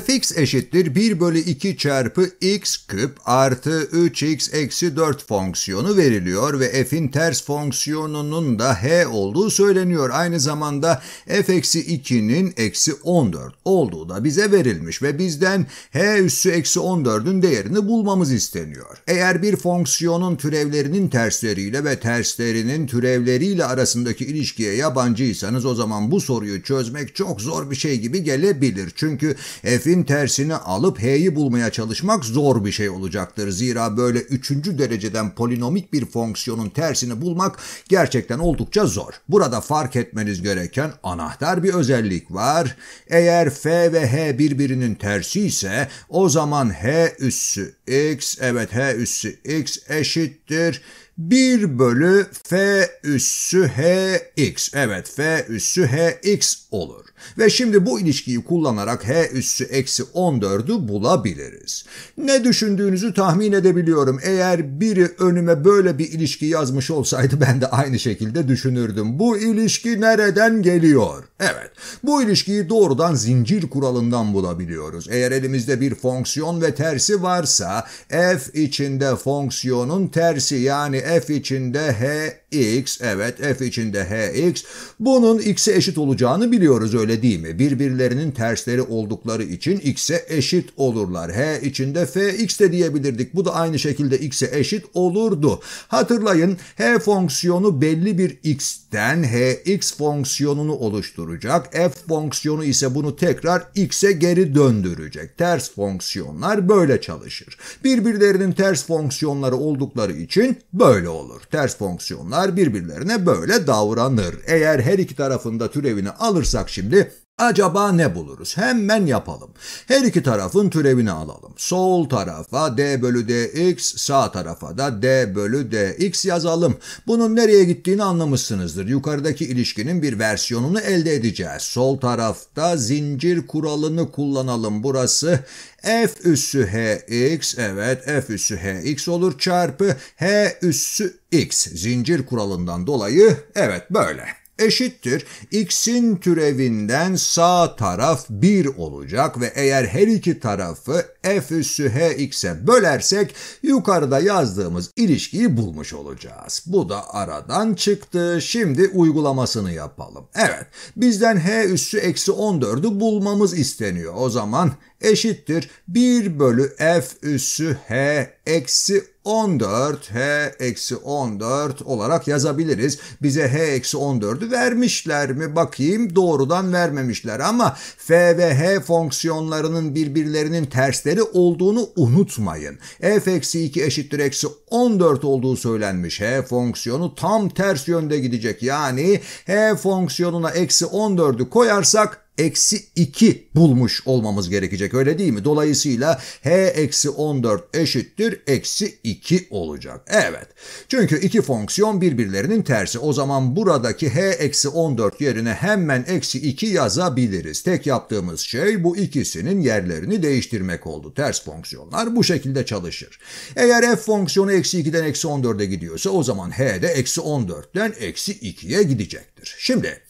fx eşittir 1 bölü 2 çarpı x küp artı 3x eksi 4 fonksiyonu veriliyor ve f'in ters fonksiyonunun da h olduğu söyleniyor. Aynı zamanda f eksi 2'nin eksi 14 olduğu da bize verilmiş ve bizden h üssü eksi 14'ün değerini bulmamız isteniyor. Eğer bir fonksiyonun türevlerinin tersleriyle ve terslerinin türevleriyle arasındaki ilişkiye yabancıysanız o zaman bu soruyu çözmek çok zor bir şey gibi gelebilir. Çünkü f F'in tersini alıp H'yi bulmaya çalışmak zor bir şey olacaktır. Zira böyle üçüncü dereceden polinomik bir fonksiyonun tersini bulmak gerçekten oldukça zor. Burada fark etmeniz gereken anahtar bir özellik var. Eğer F ve H birbirinin tersi ise o zaman H üssü x, evet H üssü x eşittir 1 bölü f üssü hx. Evet f üssü hx olur. Ve şimdi bu ilişkiyi kullanarak h üssü eksi 14'ü bulabiliriz. Ne düşündüğünüzü tahmin edebiliyorum. Eğer biri önüme böyle bir ilişki yazmış olsaydı ben de aynı şekilde düşünürdüm. Bu ilişki nereden geliyor? Evet bu ilişkiyi doğrudan zincir kuralından bulabiliyoruz. Eğer elimizde bir fonksiyon ve tersi varsa f içinde fonksiyonun tersi yani f içinde hx evet f içinde hx bunun x'e eşit olacağını biliyoruz öyle değil mi? Birbirlerinin tersleri oldukları için x'e eşit olurlar. h içinde fx de diyebilirdik. Bu da aynı şekilde x'e eşit olurdu. Hatırlayın h fonksiyonu belli bir x'ten hx fonksiyonunu oluşturacak. f fonksiyonu ise bunu tekrar x'e geri döndürecek. Ters fonksiyonlar böyle çalışır. Birbirlerinin ters fonksiyonları oldukları için böyle böyle olur. Ters fonksiyonlar birbirlerine böyle davranır. Eğer her iki tarafında türevini alırsak şimdi Acaba ne buluruz? Hemen yapalım. Her iki tarafın türevini alalım. Sol tarafa d bölü dx, sağ tarafa da d bölü dx yazalım. Bunun nereye gittiğini anlamışsınızdır. Yukarıdaki ilişkinin bir versiyonunu elde edeceğiz. Sol tarafta zincir kuralını kullanalım. Burası f üssü hx, evet f üssü hx olur çarpı h üssü x. Zincir kuralından dolayı evet böyle eşittir. X'in türevinden sağ taraf 1 olacak ve eğer her iki tarafı F üssü h HX'e bölersek yukarıda yazdığımız ilişkiyi bulmuş olacağız. Bu da aradan çıktı. Şimdi uygulamasını yapalım. Evet bizden H üssü eksi 14'ü bulmamız isteniyor. O zaman eşittir 1 bölü F üssü H eksi 14 h eksi 14 olarak yazabiliriz. Bize h eksi 14'ü vermişler mi? Bakayım doğrudan vermemişler ama f ve h fonksiyonlarının birbirlerinin tersleri olduğunu unutmayın. f eksi 2 eşittir eksi 14 olduğu söylenmiş. h fonksiyonu tam ters yönde gidecek. Yani h fonksiyonuna eksi 14'ü koyarsak eksi 2 bulmuş olmamız gerekecek öyle değil mi? Dolayısıyla h eksi 14 eşittir eksi 2 olacak. Evet çünkü iki fonksiyon birbirlerinin tersi o zaman buradaki h eksi 14 yerine hemen eksi 2 yazabiliriz. Tek yaptığımız şey bu ikisinin yerlerini değiştirmek oldu. Ters fonksiyonlar bu şekilde çalışır. Eğer f fonksiyonu eksi 2'den eksi 14'e gidiyorsa o zaman h de eksi 14'ten eksi 2'ye gidecektir. Şimdi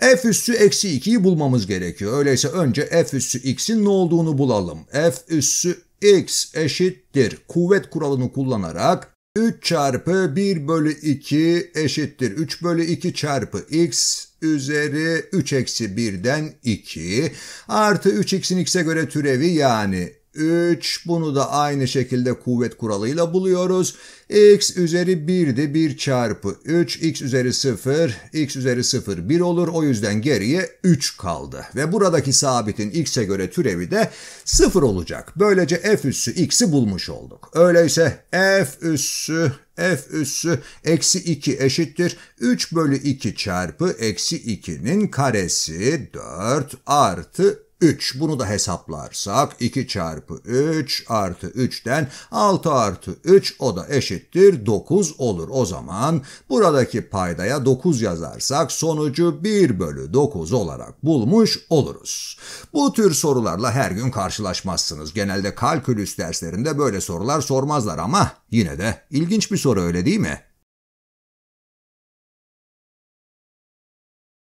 f üssü eksi 2'yi bulmamız gerekiyor. Öyleyse önce f üssü x'in ne olduğunu bulalım. f üssü x eşittir. Kuvvet kuralını kullanarak 3 çarpı 1 bölü 2 eşittir. 3 bölü 2 çarpı x üzeri 3 eksi 1'den 2 artı 3x'in x'e göre türevi yani 3. Bunu da aynı şekilde kuvvet kuralıyla buluyoruz. x üzeri 1'di 1 çarpı 3. x üzeri 0. x üzeri 0 1 olur. O yüzden geriye 3 kaldı. Ve buradaki sabitin x'e göre türevi de 0 olacak. Böylece f üssü x'i bulmuş olduk. Öyleyse f üssü f üssü eksi 2 eşittir 3 bölü 2 çarpı eksi 2'nin karesi 4 artı 3 bunu da hesaplarsak 2 çarpı 3 artı 3'ten 6 artı 3 o da eşittir 9 olur. O zaman buradaki paydaya 9 yazarsak sonucu 1 bölü 9 olarak bulmuş oluruz. Bu tür sorularla her gün karşılaşmazsınız. Genelde kalkülüs derslerinde böyle sorular sormazlar ama yine de ilginç bir soru öyle değil mi?